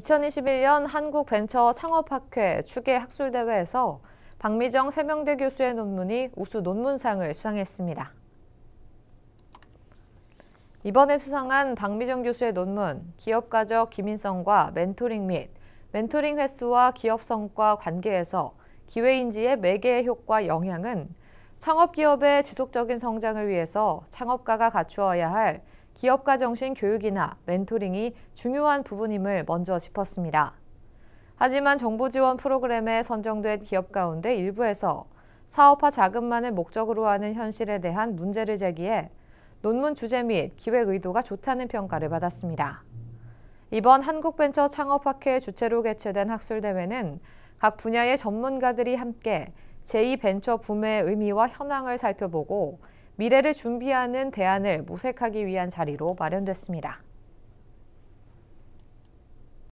2021년 한국벤처창업학회 추계학술대회에서 박미정 세명대 교수의 논문이 우수 논문상을 수상했습니다. 이번에 수상한 박미정 교수의 논문 기업가적 기민성과 멘토링 및 멘토링 횟수와 기업 성과 관계에서 기회인지의 매개의 효과 영향은 창업기업의 지속적인 성장을 위해서 창업가가 갖추어야 할 기업가 정신 교육이나 멘토링이 중요한 부분임을 먼저 짚었습니다. 하지만 정부 지원 프로그램에 선정된 기업 가운데 일부에서 사업화 자금만을 목적으로 하는 현실에 대한 문제를 제기해 논문 주제 및 기획 의도가 좋다는 평가를 받았습니다. 이번 한국벤처창업학회 주최로 개최된 학술대회는 각 분야의 전문가들이 함께 제2벤처 붐의 의미와 현황을 살펴보고 미래를 준비하는 대안을 모색하기 위한 자리로 마련됐습니다.